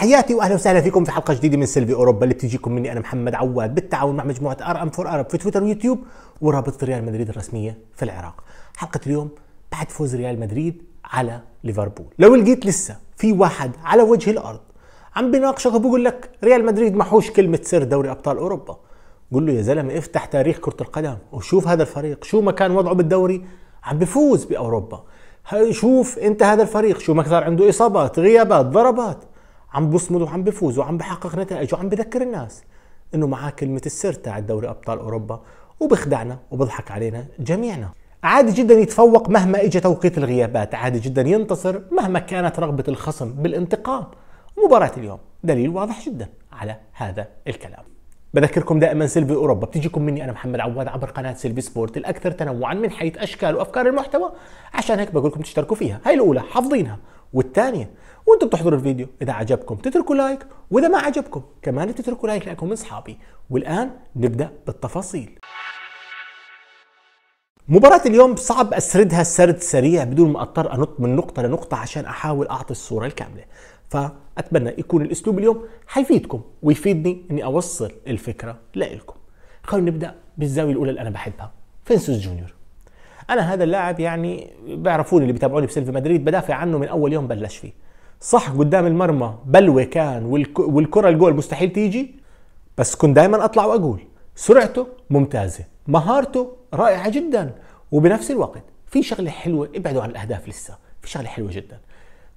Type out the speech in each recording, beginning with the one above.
تحياتي واهلا وسهلا فيكم في حلقه جديده من سيلفي اوروبا اللي بتجيكم مني انا محمد عواد بالتعاون مع مجموعه ار ام فور ارب في تويتر ويوتيوب ورابطه ريال مدريد الرسميه في العراق. حلقه اليوم بعد فوز ريال مدريد على ليفربول. لو لقيت لسه في واحد على وجه الارض عم بيناقشك وبقول لك ريال مدريد محوش كلمه سر دوري ابطال اوروبا. قول له يا زلمه افتح تاريخ كره القدم وشوف هذا الفريق شو ما كان وضعه بالدوري عم بفوز باوروبا. شوف انت هذا الفريق شو ما صار عنده اصابات غيابات ضربات عم بصمد وعم بفوز وعم بحقق نتائج وعم بذكر الناس انه معاه كلمه السر تاع دوري ابطال اوروبا وبخدعنا وبضحك علينا جميعنا عادي جدا يتفوق مهما اجى توقيت الغيابات عادي جدا ينتصر مهما كانت رغبه الخصم بالانتقام مباراه اليوم دليل واضح جدا على هذا الكلام بذكركم دائما سيلفي اوروبا بتجيكم مني انا محمد عواد عبر قناه سيلفي سبورت الاكثر تنوعا من حيث اشكال وافكار المحتوى عشان هيك بقول لكم تشتركوا فيها هاي الاولى حافظينها والثانيه وانتم بتحضروا الفيديو اذا عجبكم تتركوا لايك واذا ما عجبكم كمان تتركوا لايك لانكم اصحابي والان نبدا بالتفاصيل مباراة اليوم صعب اسردها سرد سريع بدون ما اضطر انط من نقطة لنقطة عشان احاول اعطي الصورة الكاملة فاتمنى يكون الاسلوب اليوم حيفيدكم ويفيدني اني اوصل الفكرة لكم خلونا نبدا بالزاوية الاولى اللي انا بحبها فينسوس جونيور انا هذا اللاعب يعني بيعرفوني اللي بيتابعوني بسيلفي مدريد بدافع عنه من اول يوم بلش فيه صح قدام المرمى بلوى كان والكره الجول مستحيل تيجي بس كنت دائما اطلع واقول سرعته ممتازه مهارته رائعه جدا وبنفس الوقت في شغله حلوه ابعدوا عن الاهداف لسه في شغله حلوه جدا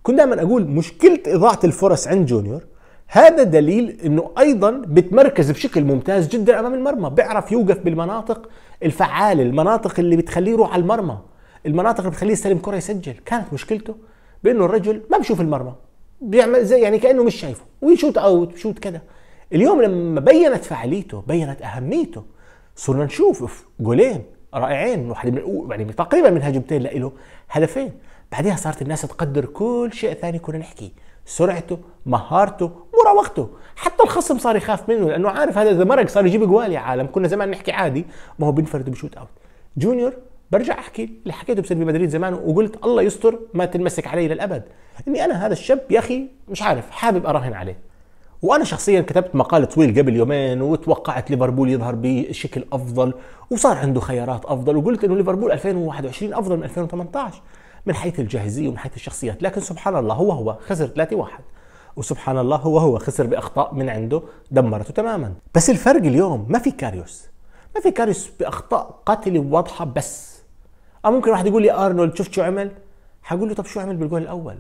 كنت دائما اقول مشكله اضاعه الفرص عند جونيور هذا دليل انه ايضا بتمركز بشكل ممتاز جدا امام المرمى بيعرف يوقف بالمناطق الفعاله المناطق اللي بتخليه يروح على المرمى المناطق اللي بتخليه يستلم كره يسجل كانت مشكلته بانه الرجل ما بشوف المرمى بيعمل زي يعني كانه مش شايفه ويشوت اوت بشوت كذا اليوم لما بينت فعاليته بينت اهميته صرنا نشوف جولين رائعين واحد يعني تقريبا من هجمتين له هدفين بعدها صارت الناس تقدر كل شيء ثاني كنا نحكي سرعته مهارته مراوغته حتى الخصم صار يخاف منه لانه عارف هذا اذا مرق صار يجيب جوال يا عالم كنا زمان نحكي عادي ما هو بينفرد بشوت اوت جونيور برجع احكي اللي حكيته بسيرفي مدريد زمان وقلت الله يستر ما تنمسك علي للابد اني انا هذا الشاب يا اخي مش عارف حابب اراهن عليه وانا شخصيا كتبت مقال طويل قبل يومين وتوقعت ليفربول يظهر بشكل افضل وصار عنده خيارات افضل وقلت انه ليفربول 2021 افضل من 2018 من حيث الجاهزيه ومن حيث الشخصيات لكن سبحان الله هو هو خسر 3 1 وسبحان الله هو هو خسر باخطاء من عنده دمرته تماما بس الفرق اليوم ما في كاريوس ما في كاريوس باخطاء قاتله واضحه بس اه ممكن واحد يقول لي ارنولد شفت شو عمل؟ حقول له طب شو عمل بالجول الاول؟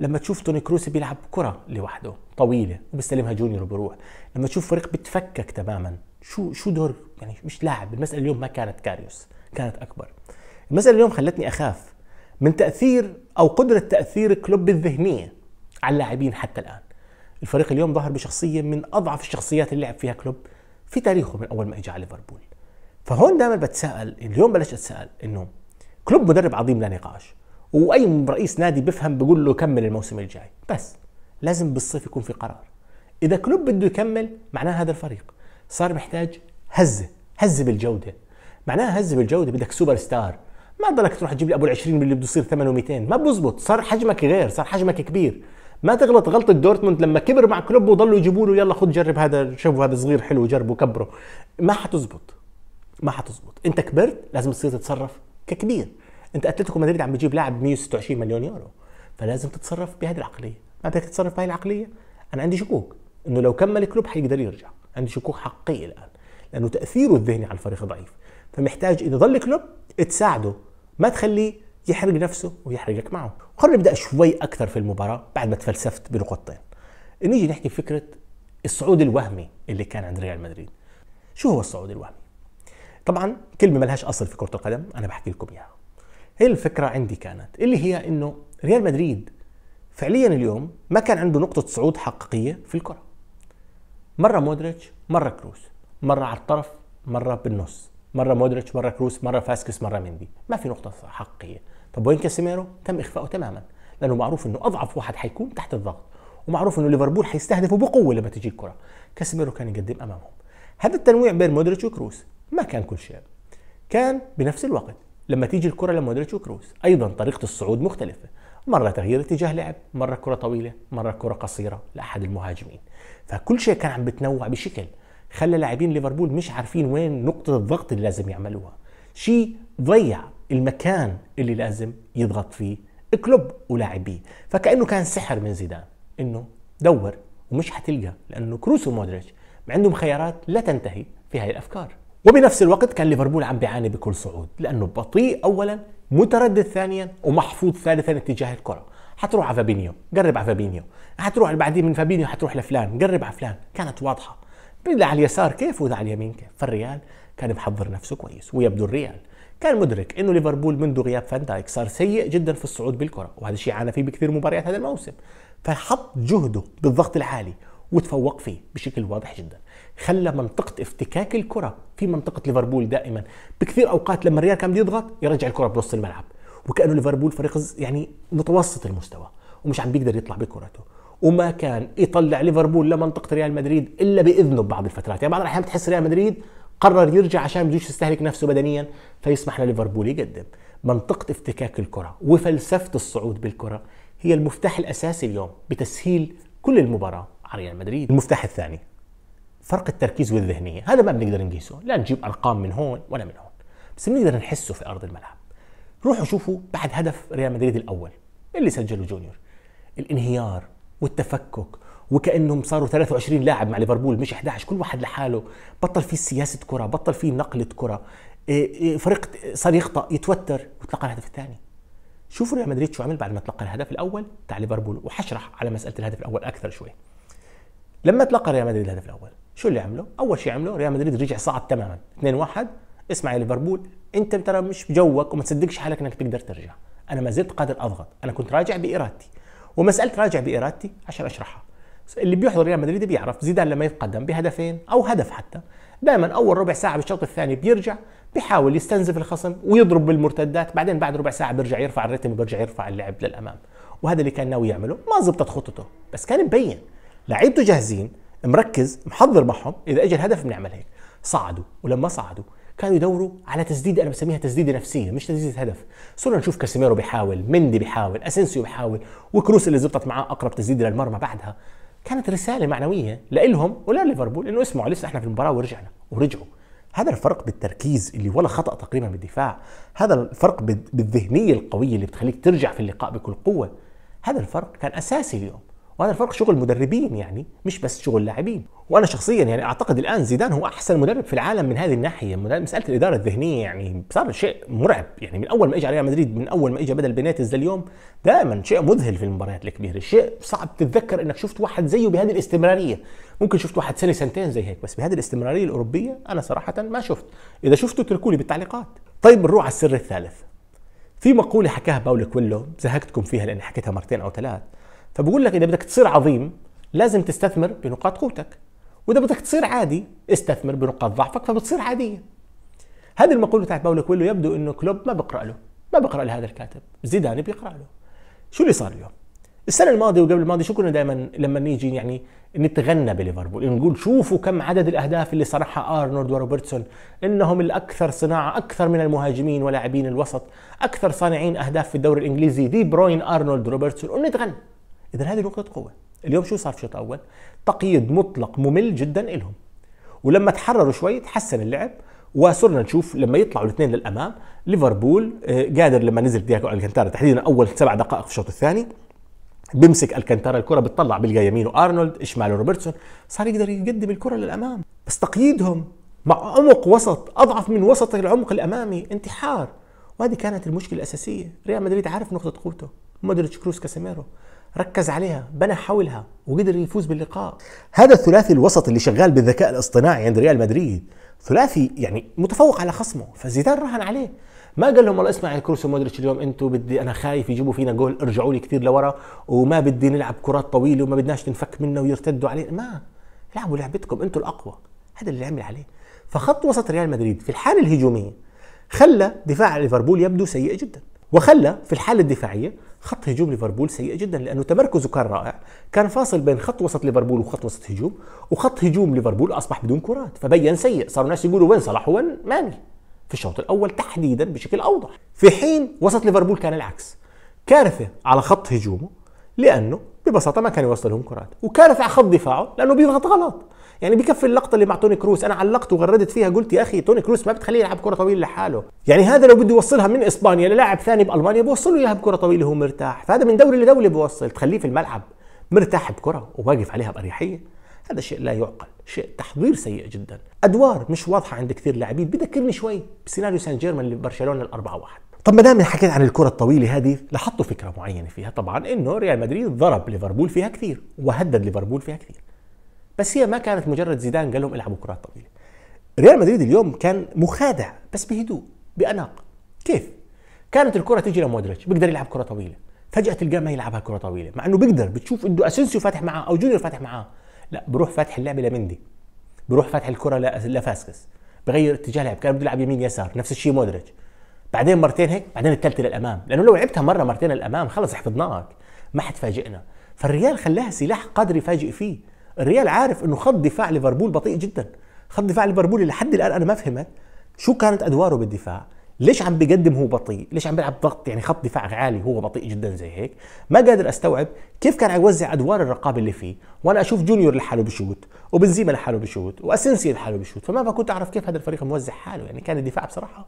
لما تشوف توني كروس بيلعب كرة لوحده طويلة وبيستلمها جونيور وبروح لما تشوف فريق بتفكك تماما شو شو دور يعني مش لاعب المسألة اليوم ما كانت كاريوس كانت أكبر المسألة اليوم خلتني أخاف من تأثير أو قدرة تأثير كلوب الذهنية على اللاعبين حتى الآن الفريق اليوم ظهر بشخصية من أضعف الشخصيات اللي لعب فيها كلوب في تاريخه من أول ما إجى على ليفربول فهون دائما بتساءل اليوم بلشت أتساءل إنه كلوب مدرب عظيم لا نقاش واي رئيس نادي بيفهم بقول له كمل الموسم الجاي بس لازم بالصيف يكون في قرار اذا كلوب بده يكمل معناه هذا الفريق صار محتاج هزه هزه بالجوده معناها هزه بالجوده بدك سوبر ستار ما ضلك تروح تجيب لي ابو ال20 اللي بده يصير ثمنه 200 ما بزبط صار حجمك غير صار حجمك كبير ما تغلط غلطه دورتموند لما كبر مع كلوب وضلوا يجيبوا له يلا خذ جرب هذا شوفوا هذا صغير حلو جربه كبره ما حتزبط ما حتزبط انت كبرت لازم تصير تتصرف ككبير انت اتلتيكو مدريد عم بيجيب لاعب 126 مليون يورو فلازم تتصرف بهذه العقليه ما بدك تتصرف بهذه العقليه انا عندي شكوك انه لو كمل كلوب حيقدر يرجع عندي شكوك حقيقي الان لانه تاثيره الذهني على الفريق ضعيف فمحتاج اذا ضل كلوب تساعده ما تخليه يحرق نفسه ويحرقك معه خلينا نبدا شوي اكثر في المباراه بعد ما تفلسفت بنقطتين نيجي نحكي فكره الصعود الوهمي اللي كان عند ريال مدريد شو هو الصعود الوهمي طبعا كلمه ملهاش اصل في كره القدم انا بحكي لكم اياها هي الفكره عندي كانت اللي هي انه ريال مدريد فعليا اليوم ما كان عنده نقطه صعود حقيقيه في الكره مره مودريتش مره كروس مره على الطرف مره بالنص مره مودريتش مره كروس مره فاسكس مره مندي ما في نقطه حقيقيه طب وين كاسيميرو تم اخفائه تماما لانه معروف انه اضعف واحد حيكون تحت الضغط ومعروف انه ليفربول حيستهدفه بقوه لما تجي الكره كاسيميرو كان يقدم امامهم هذا التنويع بين مودريتش وكروس ما كان كل شيء كان بنفس الوقت لما تيجي الكره لمودريتش وكروس ايضا طريقه الصعود مختلفه مرة تغيير اتجاه لعب مرة كرة طويلة مرة كرة قصيرة لأحد المهاجمين فكل شيء كان عم بتنوع بشكل خلى لاعبين ليفربول مش عارفين وين نقطة الضغط اللي لازم يعملوها شيء ضيع المكان اللي لازم يضغط فيه كلوب ولاعبيه فكأنه كان سحر من زيدان انه دور ومش حتلقى لانه كروس ومودريتش عندهم خيارات لا تنتهي في هاي الافكار وبنفس الوقت كان ليفربول عم بيعاني بكل صعود لانه بطيء اولا متردد ثانيا ومحفوظ ثالثا اتجاه الكره حتروح على فابينيو قرب على فابينيو حتروح بعدين من فابينيو حتروح لفلان قرب على فلان كانت واضحه بدها على اليسار كيف وذا على اليمين كيف فالريال كان محضر نفسه كويس ويبدو الريال كان مدرك انه ليفربول منذ غياب فان دايك صار سيء جدا في الصعود بالكره وهذا الشيء عانى فيه بكثير مباريات هذا الموسم فحط جهده بالضغط العالي وتفوق فيه بشكل واضح جدا خلى منطقة افتكاك الكرة في منطقة ليفربول دائما بكثير أوقات لما الريال كان بده يضغط يرجع الكرة بنص الملعب وكأنه ليفربول فريق يعني متوسط المستوى ومش عم بيقدر يطلع بكرته وما كان يطلع ليفربول لمنطقة ريال مدريد إلا بإذنه ببعض الفترات يعني بعض الأحيان بتحس ريال مدريد قرر يرجع عشان بدوش يستهلك نفسه بدنيا فيسمح لليفربول يقدم منطقة افتكاك الكرة وفلسفة الصعود بالكرة هي المفتاح الأساسي اليوم بتسهيل كل المباراة ريال مدريد المفتاح الثاني فرق التركيز والذهنية هذا ما بنقدر نقيسه لا نجيب أرقام من هون ولا من هون بس بنقدر نحسه في أرض الملعب روحوا شوفوا بعد هدف ريال مدريد الأول اللي سجله جونيور الانهيار والتفكك وكانهم صاروا 23 لاعب مع ليفربول مش 11 كل واحد لحاله بطل في سياسه كره بطل في نقله كره إيه، إيه، فريق صار يخطا يتوتر وتلقى الهدف الثاني شوفوا ريال مدريد شو عمل بعد ما تلقى الهدف الاول تاع ليفربول وحشرح على مساله الهدف الاول اكثر شوي لما تلقى ريال مدريد الهدف الاول شو اللي عمله؟ اول شيء عمله ريال مدريد رجع صعد تماما 2-1 اسمع يا ليفربول انت ترى مش بجوك وما تصدقش حالك انك تقدر ترجع انا ما زلت قادر اضغط انا كنت راجع بارادتي ومساله راجع بارادتي عشان اشرحها اللي بيحضر ريال مدريد بيعرف زيدان لما يتقدم بهدفين او هدف حتى دائما اول ربع ساعه بالشوط الثاني بيرجع بيحاول يستنزف الخصم ويضرب بالمرتدات بعدين بعد ربع ساعه بيرجع يرفع الريتم وبيرجع يرفع اللعب للامام وهذا اللي كان ناوي يعمله ما زبطت خطته بس كان مبين لعيبته جاهزين مركز محضر معهم اذا اجى الهدف بنعمل هيك صعدوا ولما صعدوا كانوا يدوروا على تسديده انا بسميها تسديده نفسيه مش تسديده هدف صرنا نشوف كاسيميرو بيحاول مندي بيحاول اسنسيو بيحاول وكروس اللي زبطت معاه اقرب تسديده للمرمى بعدها كانت رساله معنويه لإلهم ولليفربول انه اسمعوا لسه احنا في المباراه ورجعنا ورجعوا هذا الفرق بالتركيز اللي ولا خطا تقريبا بالدفاع هذا الفرق بالذهنيه القويه اللي بتخليك ترجع في اللقاء بكل قوه هذا الفرق كان اساسي اليوم وهذا الفرق شغل مدربين يعني مش بس شغل لاعبين وانا شخصيا يعني اعتقد الان زيدان هو احسن مدرب في العالم من هذه الناحيه مساله الاداره الذهنيه يعني صار شيء مرعب يعني من اول ما اجى على ريال مدريد من اول ما اجى بدل بيناتز لليوم دائما شيء مذهل في المباريات الكبيره شيء صعب تتذكر انك شفت واحد زيه بهذه الاستمراريه ممكن شفت واحد سنه سنتين زي هيك بس بهذه الاستمراريه الاوروبيه انا صراحه ما شفت اذا شفته اتركوا لي بالتعليقات طيب نروح على السر الثالث في مقوله حكاها باولو كويلو زهقتكم فيها لاني حكيتها مرتين او ثلاث فبقول لك اذا بدك تصير عظيم لازم تستثمر بنقاط قوتك واذا بدك تصير عادي استثمر بنقاط ضعفك فبتصير عاديه هذه المقوله بتاعت باولو كويلو يبدو انه كلوب ما بقرا له ما بقرا لهذا الكاتب زيدان بيقرا له شو اللي صار اليوم السنه الماضيه وقبل الماضيه شو كنا دائما لما نيجي يعني نتغنى بليفربول نقول شوفوا كم عدد الاهداف اللي صنعها ارنولد وروبرتسون انهم الاكثر صناعه اكثر من المهاجمين ولاعبين الوسط اكثر صانعين اهداف في الدوري الانجليزي دي بروين ارنولد روبرتسون ونتغنى اذا هذه نقطه قوه اليوم شو صار في الشوط الاول تقييد مطلق ممل جدا لهم ولما تحرروا شوي تحسن اللعب وصرنا نشوف لما يطلعوا الاثنين للامام ليفربول آه، قادر لما نزل دياكو الكانتارا تحديدا اول سبع دقائق في الشوط الثاني بيمسك الكانتارا الكره بتطلع بلقى يمينه ارنولد شماله روبرتسون صار يقدر يقدم الكره للامام بس تقييدهم مع عمق وسط اضعف من وسط العمق الامامي انتحار وهذه كانت المشكله الاساسيه ريال مدريد عارف نقطه قوته مودريتش كروس كاسيميرو ركز عليها بنى حولها وقدر يفوز باللقاء هذا الثلاثي الوسط اللي شغال بالذكاء الاصطناعي عند ريال مدريد ثلاثي يعني متفوق على خصمه فزيدان رهن عليه ما قال لهم والله اسمع يا كروس ومودريتش اليوم انتم بدي انا خايف يجيبوا فينا جول ارجعوا لي كثير لورا وما بدي نلعب كرات طويله وما بدناش ننفك منا ويرتدوا علينا ما العبوا لعبتكم انتم الاقوى هذا اللي عمل عليه فخط وسط ريال مدريد في الحاله الهجوميه خلى دفاع ليفربول يبدو سيء جدا وخلى في الحاله الدفاعيه خط هجوم ليفربول سيء جدا لانه تمركزه كان رائع كان فاصل بين خط وسط ليفربول وخط وسط هجوم وخط هجوم ليفربول اصبح بدون كرات فبين سيء صاروا الناس يقولوا وين صلاح وين ماني في الشوط الاول تحديدا بشكل اوضح في حين وسط ليفربول كان العكس كارثه على خط هجومه لانه ببساطه ما كان يوصلهم كرات وكارثه على خط دفاعه لانه بيضغط غلط يعني بكفي اللقطه اللي مع توني كروس انا علقت وغردت فيها قلت يا اخي توني كروس ما بتخليه يلعب كره طويله لحاله يعني هذا لو بده يوصلها من اسبانيا للاعب ثاني بالمانيا بوصله اياها بكره طويله وهو مرتاح فهذا من دوله لدوله بوصل تخليه في الملعب مرتاح بكره وواقف عليها باريحيه هذا شيء لا يعقل شيء تحضير سيء جدا ادوار مش واضحه عند كثير لاعبين بذكرني شوي بسيناريو سان جيرمان لبرشلونه الأربعة واحد طب ما دام حكيت عن الكرة الطويلة هذه لاحظتوا فكرة معينة فيها طبعا انه ريال مدريد ضرب ليفربول فيها كثير وهدد ليفربول فيها كثير بس هي ما كانت مجرد زيدان قال لهم العبوا كرات طويلة ريال مدريد اليوم كان مخادع بس بهدوء بأناق كيف؟ كانت الكرة تيجي لمودريتش بيقدر يلعب كرة طويلة فجأة تلقاه ما يلعبها كرة طويلة مع انه بيقدر بتشوف انه اسينسيو فاتح معاه او جونيور فاتح معاه لا بروح فاتح اللعبة لمندي بروح فاتح الكرة لفاسكس بغير اتجاه لعب كان بده يلعب يمين يسار نفس الشيء مودريتش بعدين مرتين هيك بعدين الثالثه للامام لانه لو لعبتها مره مرتين للامام خلص حفظناك ما حتفاجئنا فالريال خلاها سلاح قادر يفاجئ فيه الريال عارف انه خط دفاع ليفربول بطيء جدا خط دفاع ليفربول لحد الان انا ما فهمت شو كانت ادواره بالدفاع ليش عم بيقدم هو بطيء ليش عم بيلعب ضغط يعني خط دفاع عالي هو بطيء جدا زي هيك ما قادر استوعب كيف كان عم يوزع ادوار الرقابه اللي فيه وانا اشوف جونيور لحاله بشوت وبنزيما لحاله بشوت واسنسي لحاله بشوت فما كنت اعرف كيف هذا الفريق موزع حاله يعني كان الدفاع بصراحه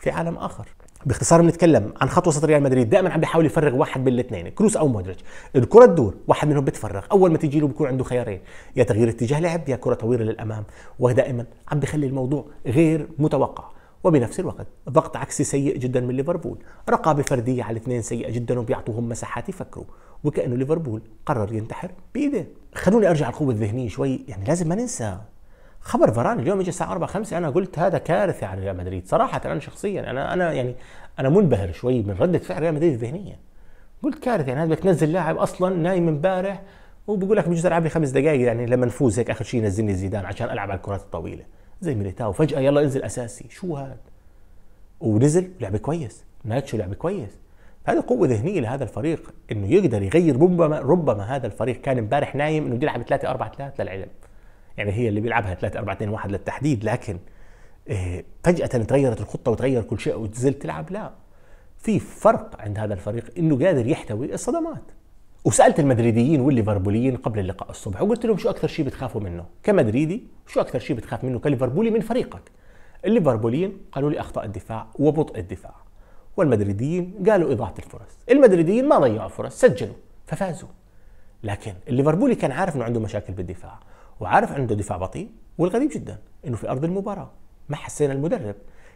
في عالم اخر باختصار بنتكلم عن خط وسط ريال مدريد دائما عم بيحاول يفرغ واحد من الاثنين كروس او مودريتش الكره تدور واحد منهم بتفرغ اول ما تيجي له بيكون عنده خيارين يا تغيير اتجاه لعب يا كره طويله للامام ودائما عم بيخلي الموضوع غير متوقع وبنفس الوقت ضغط عكسي سيء جدا من ليفربول رقابة فردية على الاثنين سيئة جدا وبيعطوهم مساحات يفكروا وكأنه ليفربول قرر ينتحر بإيده خلوني أرجع القوة الذهنية شوي يعني لازم ما ننسى خبر فران اليوم اجى الساعه 4 5 انا قلت هذا كارثه على ريال مدريد صراحه انا شخصيا انا انا يعني انا منبهر شوي من رده فعل ريال مدريد الذهنيه قلت كارثه يعني هذا بدك تنزل لاعب اصلا نايم امبارح وبقول لك بجوز العب لي خمس دقائق يعني لما نفوز هيك اخر شيء نزلني زيدان عشان العب على الكرات الطويله زي ميليتاو فجاه يلا انزل اساسي شو هذا ونزل لعب كويس ناتشو لعب كويس هذا قوه ذهنيه لهذا الفريق انه يقدر يغير ربما ربما هذا الفريق كان امبارح نايم انه بده يلعب 3 4 3 للعلم يعني هي اللي بيلعبها 3 4 2 1 للتحديد لكن آه، فجأة تغيرت الخطة وتغير كل شيء وتزلت تلعب لا في فرق عند هذا الفريق انه قادر يحتوي الصدمات وسالت المدريديين والليفربوليين قبل اللقاء الصبح وقلت لهم شو اكثر شيء بتخافوا منه كمدريدي شو اكثر شيء بتخاف منه كليفربولي من فريقك الليفربوليين قالوا لي اخطاء الدفاع وبطء الدفاع والمدريديين قالوا اضاعه الفرص المدريديين ما ضيعوا فرص سجلوا ففازوا لكن الليفربولي كان عارف انه عنده مشاكل بالدفاع وعارف عنده دفاع بطيء والغريب جدا انه في ارض المباراه ما حسينا المدرب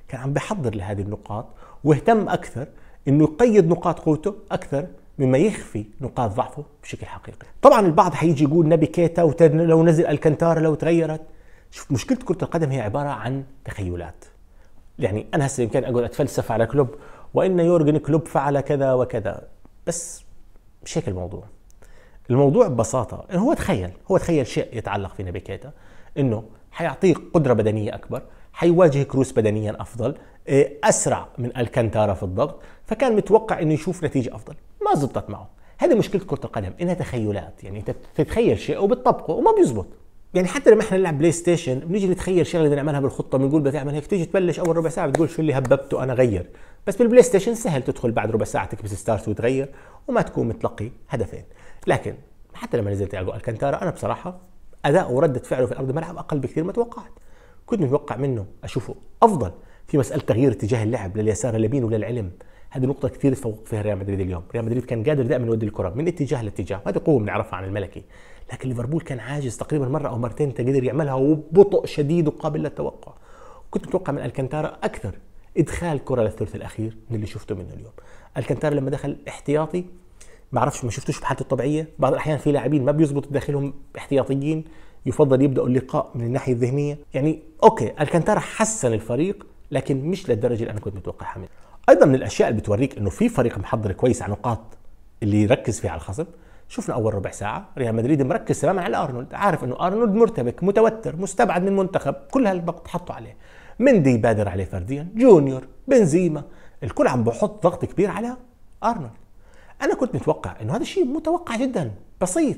كان عم بحضر لهذه النقاط واهتم اكثر انه يقيد نقاط قوته اكثر مما يخفي نقاط ضعفه بشكل حقيقي طبعا البعض حيجي يقول نبي كيتا لو نزل الكنتار لو تغيرت شوف مشكله كره القدم هي عباره عن تخيلات يعني انا هسه يمكن اقول اتفلسف على كلوب وان يورجن كلوب فعل كذا وكذا بس مش هيك الموضوع الموضوع ببساطة إنه هو تخيل هو تخيل شيء يتعلق في نبيكيتا إنه حيعطيك قدرة بدنية أكبر حيواجه كروس بدنيا أفضل إيه، أسرع من الكانتارا في الضغط فكان متوقع إنه يشوف نتيجة أفضل ما زبطت معه هذه مشكلة كرة القدم إنها تخيلات يعني أنت تتخيل شيء وبتطبقه وما بيزبط يعني حتى لما احنا نلعب بلاي ستيشن بنيجي نتخيل شغله بدنا نعملها بالخطه بنقول بدي اعمل هيك تيجي تبلش اول ربع ساعه بتقول شو اللي هببته انا غير بس بالبلاي ستيشن سهل تدخل بعد ربع ساعه تكبس ستارت وتغير وما تكون متلقي هدفين لكن حتى لما نزل تياجو الكانتارا انا بصراحه اداؤه وردة فعله في ارض الملعب اقل بكثير ما توقعت كنت متوقع منه اشوفه افضل في مساله تغيير اتجاه اللعب لليسار اليمين وللعلم هذه نقطه كثير تفوق فيها ريال مدريد اليوم ريال مدريد كان قادر دائما يودي الكره من اتجاه لاتجاه هذه قوه بنعرفها عن الملكي لكن ليفربول كان عاجز تقريبا مره او مرتين تقدر يعملها وببطء شديد وقابل للتوقع كنت متوقع من الكانتارا اكثر ادخال كره للثلث الاخير من اللي شفته منه اليوم الكانتارا لما دخل احتياطي ما اعرفش ما شفتوش بحالته الطبيعيه بعض الاحيان في لاعبين ما بيزبط داخلهم احتياطيين يفضل يبداوا اللقاء من الناحيه الذهنيه يعني اوكي الكانتارا حسن الفريق لكن مش للدرجه اللي انا كنت متوقعها منه ايضا من الاشياء اللي بتوريك انه في فريق محضر كويس على نقاط اللي يركز فيها على الخصم شفنا اول ربع ساعه ريال مدريد مركز تماما على ارنولد عارف انه ارنولد مرتبك متوتر مستبعد من منتخب كل هالضغط حطوا عليه مندي بادر عليه فرديا جونيور بنزيما الكل عم بحط ضغط كبير على ارنولد انا كنت متوقع انه هذا الشيء متوقع جدا بسيط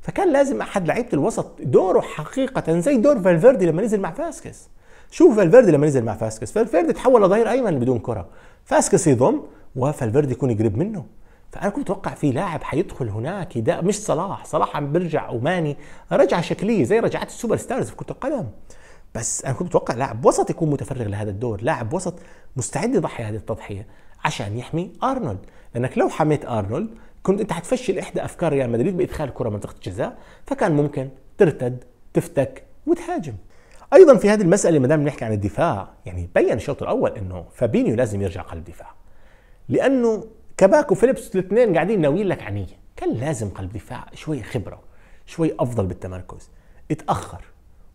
فكان لازم احد لعيبه الوسط دوره حقيقه زي دور فالفيردي لما نزل مع فاسكس شوف فالفيردي لما نزل مع فاسكس فالفيردي تحول لظهير ايمن بدون كره فاسكس يضم وفالفيردي يكون قريب منه فانا كنت متوقع في لاعب حيدخل هناك ده مش صلاح صلاح عم بيرجع وماني رجعه شكليه زي رجعات السوبر ستارز في كره القدم بس انا كنت متوقع لاعب وسط يكون متفرغ لهذا الدور لاعب وسط مستعد يضحي هذه التضحيه عشان يحمي ارنولد لانك لو حميت ارنولد كنت انت حتفشل احدى افكار ريال مدريد بادخال كره منطقه الجزاء فكان ممكن ترتد تفتك وتهاجم ايضا في هذه المساله ما دام بنحكي عن الدفاع يعني بين الشوط الاول انه فابينيو لازم يرجع قلب دفاع لانه كباك وفيليبس الاثنين قاعدين ناويين لك عنيه كان لازم قلب دفاع شوي خبره شوي افضل بالتمركز اتاخر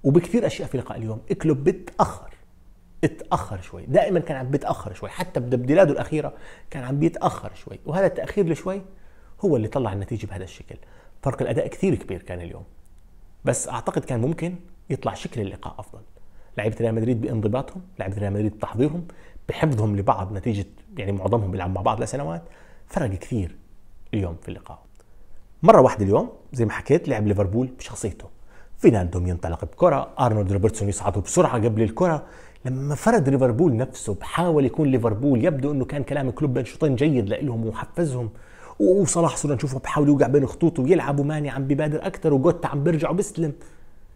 وبكثير اشياء في لقاء اليوم اكلوب بتاخر اتاخر شوي دائما كان عم بيتاخر شوي حتى بتبديلاته الاخيره كان عم بيتاخر شوي وهذا التاخير لشوي هو اللي طلع النتيجه بهذا الشكل فرق الاداء كثير كبير كان اليوم بس اعتقد كان ممكن يطلع شكل اللقاء افضل لعيبه ريال مدريد بانضباطهم لعيبه ريال مدريد بتحضيرهم بحفظهم لبعض نتيجه يعني معظمهم بيلعبوا مع بعض لسنوات فرق كثير اليوم في اللقاء مره واحده اليوم زي ما حكيت لعب ليفربول بشخصيته فيناندوم ينطلق بكره ارنولد روبرتسون يصعد بسرعه قبل الكره لما فرد ليفربول نفسه بحاول يكون ليفربول يبدو انه كان كلام كلوب بين شوطين جيد لإلهم وحفزهم وصلاح صرنا نشوفه بحاول يوقع بين خطوطه ويلعب وماني عم ببادر اكثر وجوتا عم بيرجع وبيستلم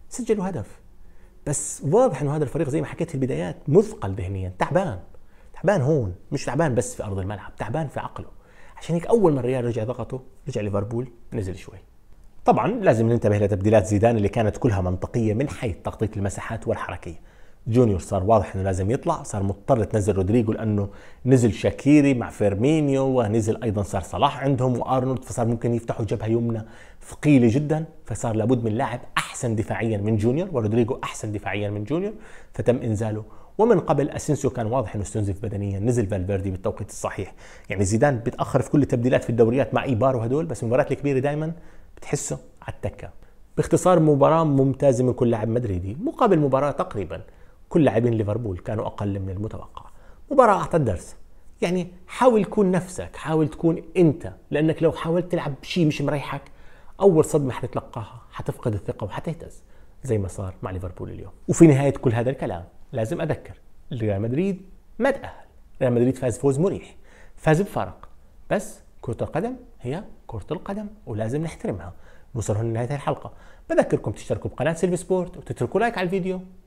سجلوا هدف بس واضح انه هذا الفريق زي ما حكيت في البدايات مثقل ذهنيا تعبان تعبان هون مش تعبان بس في ارض الملعب تعبان في عقله عشان هيك اول ما الريال رجع ضغطه رجع ليفربول نزل شوي طبعا لازم ننتبه لتبديلات زيدان اللي كانت كلها منطقيه من حيث تغطيه المساحات والحركيه جونيور صار واضح انه لازم يطلع صار مضطر تنزل رودريجو لانه نزل شاكيري مع فيرمينيو ونزل ايضا صار صلاح عندهم وارنولد فصار ممكن يفتحوا جبهه يمنى ثقيله جدا فصار لابد من لاعب احسن دفاعيا من جونيور ورودريجو احسن دفاعيا من جونيور فتم انزاله ومن قبل اسينسيو كان واضح انه استنزف بدنيا نزل فالفيردي بالتوقيت الصحيح يعني زيدان بتاخر في كل التبديلات في الدوريات مع ايبار وهدول بس المباريات الكبيره دائما بتحسه على التكه باختصار مباراة ممتازة من كل لاعب مدريدي مقابل مباراة تقريبا كل لاعبين ليفربول كانوا اقل من المتوقع مباراه اعطت درس يعني حاول تكون نفسك حاول تكون انت لانك لو حاولت تلعب شيء مش مريحك اول صدمه حتتلقاها حتفقد الثقه وحتهتز زي ما صار مع ليفربول اليوم وفي نهايه كل هذا الكلام لازم اذكر ريال مدريد ما تاهل ريال مدريد فاز فوز مريح فاز بفرق بس كرة القدم هي كرة القدم ولازم نحترمها نوصل هنا لنهاية الحلقة بذكركم تشتركوا بقناة سيلفي سبورت وتتركوا لايك على الفيديو